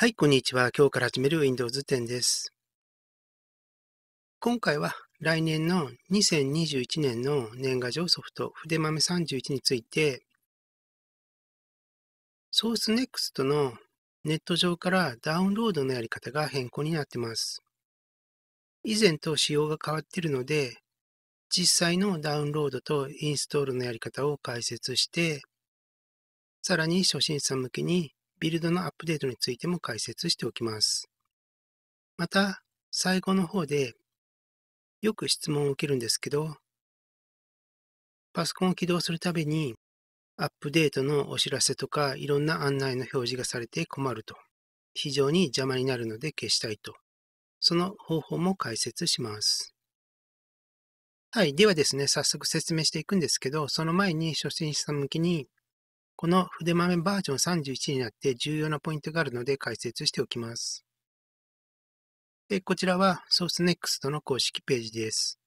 はい、こんにちは。今日から始める Windows 10です。今回は来年の2021年の年賀状ソフト筆豆31について、ソースネクストのネット上からダウンロードのやり方が変更になってます。以前と仕様が変わっているので、実際のダウンロードとインストールのやり方を解説して、さらに初心者向けにビルドのアップデートについても解説しておきます。また、最後の方で、よく質問を受けるんですけど、パソコンを起動するたびに、アップデートのお知らせとか、いろんな案内の表示がされて困ると。非常に邪魔になるので消したいと。その方法も解説します。はい。ではですね、早速説明していくんですけど、その前に初心者向きにこの筆豆バージョン31になって重要なポイントがあるので解説しておきます。でこちらは SourceNext の公式ページです。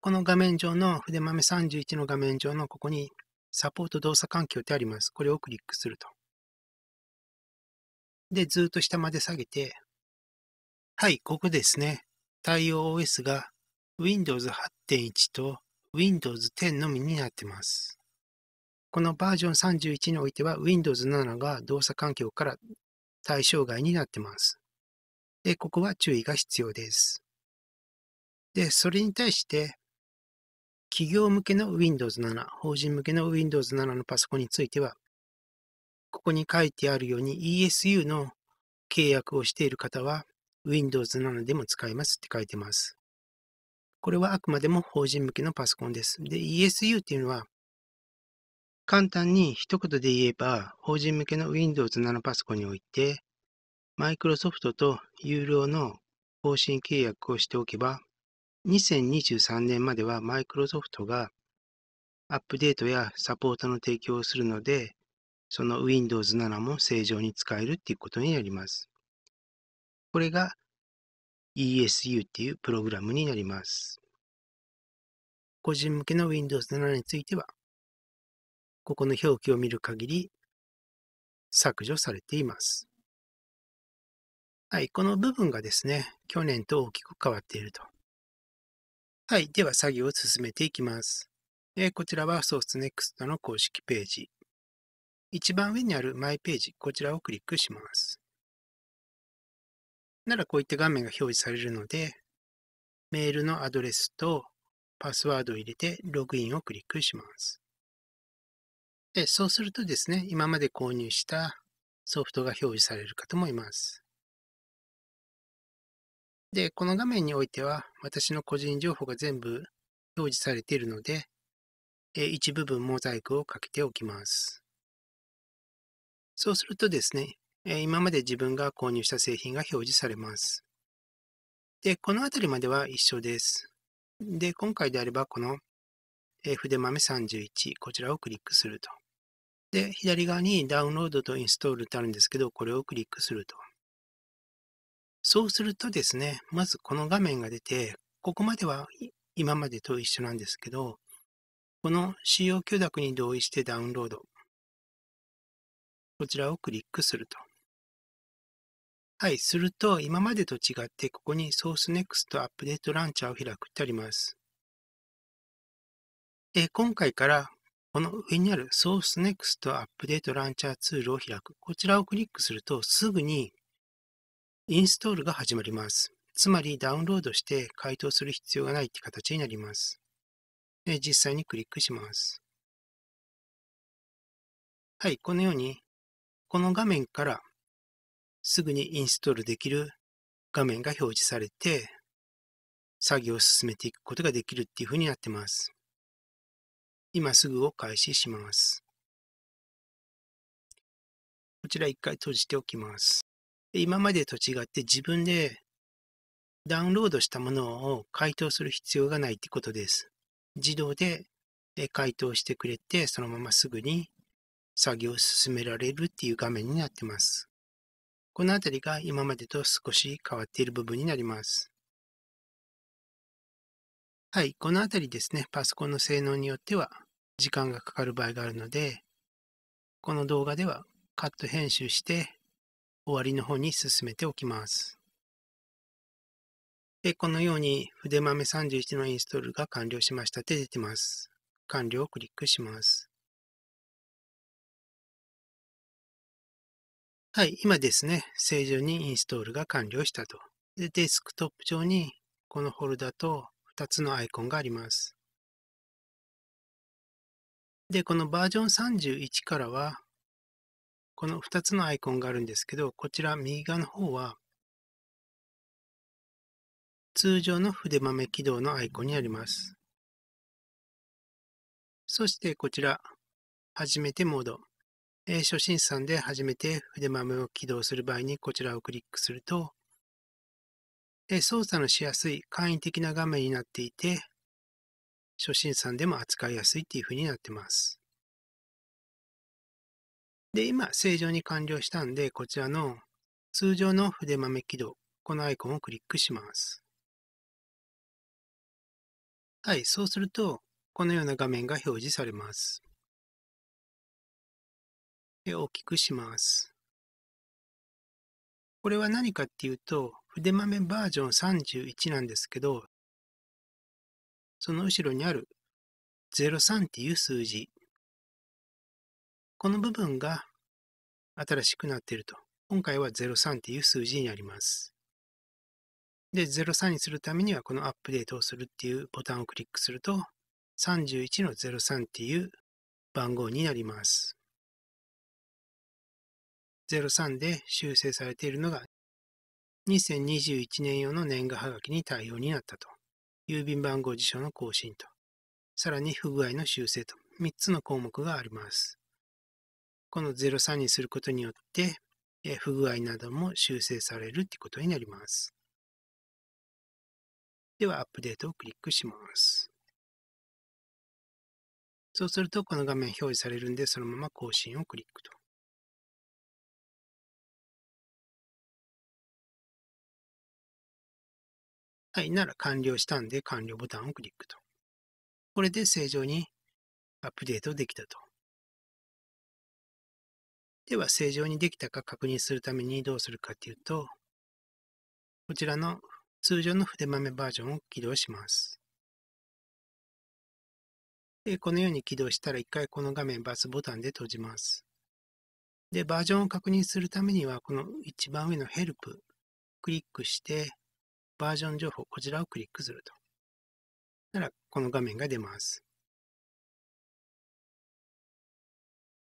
この画面上の筆豆31の画面上のここにサポート動作環境ってあります。これをクリックすると。で、ずっと下まで下げて、はい、ここですね。対応 OS が Windows 8.1と Windows 10のみになってます。このバージョン31においては Windows 7が動作環境から対象外になってます。で、ここは注意が必要です。で、それに対して、企業向けの Windows 7、法人向けの Windows 7のパソコンについては、ここに書いてあるように ESU の契約をしている方は Windows 7でも使えますって書いてます。これはあくまでも法人向けのパソコンです。で、ESU っていうのは簡単に一言で言えば、法人向けの Windows 7パソコンにおいて、Microsoft と有料の更新契約をしておけば、2023年までは Microsoft がアップデートやサポートの提供をするので、その Windows 7も正常に使えるっていうことになります。これが ESU っていうプログラムになります。個人向けの Windows 7については、ここの表記を見る限り削除されています。はい、この部分がですね、去年と大きく変わっていると。はい、では作業を進めていきます。えこちらは SourceNext の公式ページ。一番上にあるマイページ、こちらをクリックします。ならこういった画面が表示されるので、メールのアドレスとパスワードを入れてログインをクリックします。で、そうするとですね、今まで購入したソフトが表示されるかと思います。で、この画面においては、私の個人情報が全部表示されているので、一部分モザイクをかけておきます。そうするとですね、今まで自分が購入した製品が表示されます。で、このあたりまでは一緒です。で、今回であれば、この筆豆31、こちらをクリックすると。で、左側にダウンロードとインストールってあるんですけど、これをクリックすると。そうするとですね、まずこの画面が出て、ここまでは今までと一緒なんですけど、この使用許諾に同意してダウンロード。こちらをクリックすると。はい、すると今までと違って、ここに SourceNext アップデートランチャーを開くってあります。え今回からこの上にある SourceNext アップデートランチャーツールを開く。こちらをクリックするとすぐにインストールが始まります。つまりダウンロードして回答する必要がないって形になります。で実際にクリックします。はい、このように、この画面からすぐにインストールできる画面が表示されて、作業を進めていくことができるっていうふうになってます。今すぐを開始します。こちら一回閉じておきます。で今までと違って自分でダウンロードしたものを回答する必要がないってことです。自動で回答してくれて、そのまますぐに作業を進められるっていう画面になってます。このあたりが今までと少し変わっている部分になります。はい、このあたりですね、パソコンの性能によっては時間がかかる場合があるので、この動画ではカット編集して終わりの方に進めておきます。で、このように筆豆31のインストールが完了しましたって出てます。完了をクリックします。はい、今ですね、正常にインストールが完了したと。で、デスクトップ上にこのフォルダと2つのアイコンがあります。で、このバージョン31からは、この2つのアイコンがあるんですけど、こちら右側の方は、通常の筆豆起動のアイコンになります。そしてこちら、初めてモード。えー、初心者さんで初めて筆豆を起動する場合にこちらをクリックすると、えー、操作のしやすい簡易的な画面になっていて、初心さんでも扱いやすいっていうふうになってます。で、今、正常に完了したんで、こちらの通常の筆豆起動、このアイコンをクリックします。はい、そうすると、このような画面が表示されます。で大きくします。これは何かっていうと、筆豆バージョン31なんですけど、その後ろにある03っていう数字。この部分が新しくなっていると。今回は03っていう数字になります。で、03にするためには、このアップデートをするっていうボタンをクリックすると、31の03っていう番号になります。03で修正されているのが、2021年用の年賀はがきに対応になったと。郵便番号辞書の更新と、さらに不具合の修正と、3つの項目があります。この03にすることによって、不具合なども修正されるってことになります。では、アップデートをクリックします。そうすると、この画面表示されるんで、そのまま更新をクリックと。はい、なら完了したんで完了ボタンをクリックと。これで正常にアップデートできたと。では、正常にできたか確認するためにどうするかというと、こちらの通常の筆豆バージョンを起動します。でこのように起動したら、一回この画面バスボタンで閉じます。で、バージョンを確認するためには、この一番上のヘルプ、クリックして、バージョン情報、こちらをクリックすると。なら、この画面が出ます。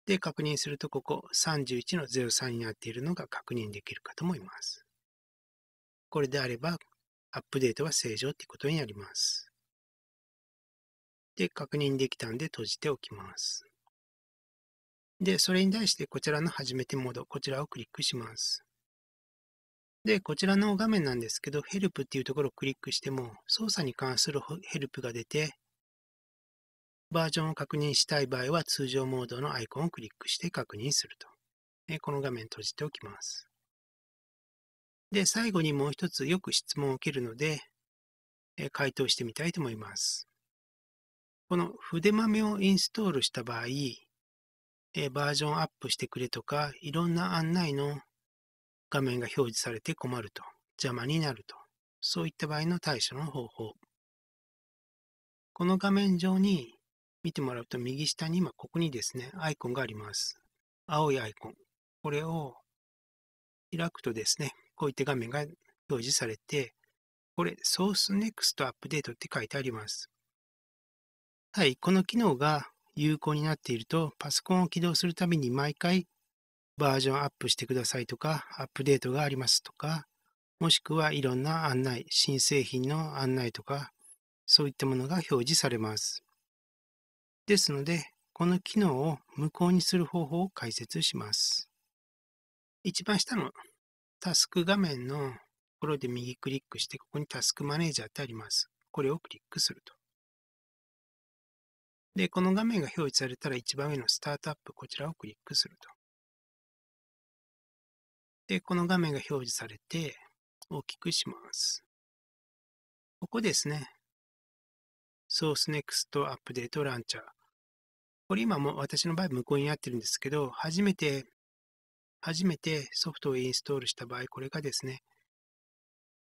で、確認すると、ここ31の03になっているのが確認できるかと思います。これであれば、アップデートは正常ということになります。で、確認できたんで閉じておきます。で、それに対してこちらの始めてモード、こちらをクリックします。で、こちらの画面なんですけど、ヘルプっていうところをクリックしても、操作に関するヘルプが出て、バージョンを確認したい場合は、通常モードのアイコンをクリックして確認すると。でこの画面閉じておきます。で、最後にもう一つよく質問を受けるので、回答してみたいと思います。この筆豆をインストールした場合、バージョンアップしてくれとか、いろんな案内の画面が表示されて困ると、邪魔になると、そういった場合の対処の方法。この画面上に見てもらうと右下に今ここにですね、アイコンがあります。青いアイコン。これを開くとですね、こういった画面が表示されて、これ、ソースネクストアップデートって書いてあります。はい、この機能が有効になっていると、パソコンを起動するたびに毎回バージョンアップしてくださいとか、アップデートがありますとか、もしくはいろんな案内、新製品の案内とか、そういったものが表示されます。ですので、この機能を無効にする方法を解説します。一番下のタスク画面のところで右クリックして、ここにタスクマネージャーってあります。これをクリックすると。で、この画面が表示されたら一番上のスタートアップ、こちらをクリックすると。で、この画面が表示されて、大きくします。ここですね。ソースネクストアップデートランチャー。これ今も私の場合無効になってるんですけど、初めて、初めてソフトをインストールした場合、これがですね、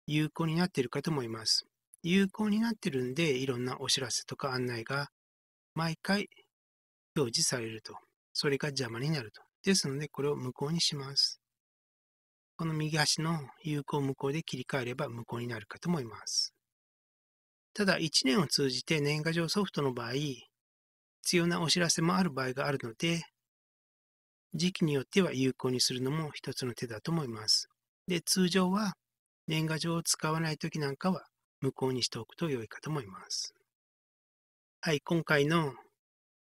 有効になっているかと思います。有効になってるんで、いろんなお知らせとか案内が毎回表示されると。それが邪魔になると。ですので、これを無効にします。この右端の有効無効で切り替えれば無効になるかと思います。ただ、1年を通じて年賀状ソフトの場合、必要なお知らせもある場合があるので、時期によっては有効にするのも一つの手だと思います。で、通常は年賀状を使わないときなんかは無効にしておくと良いかと思います。はい、今回の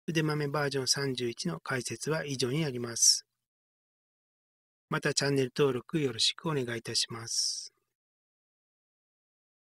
腕豆バージョン31の解説は以上になります。またチャンネル登録よろしくお願いいたします。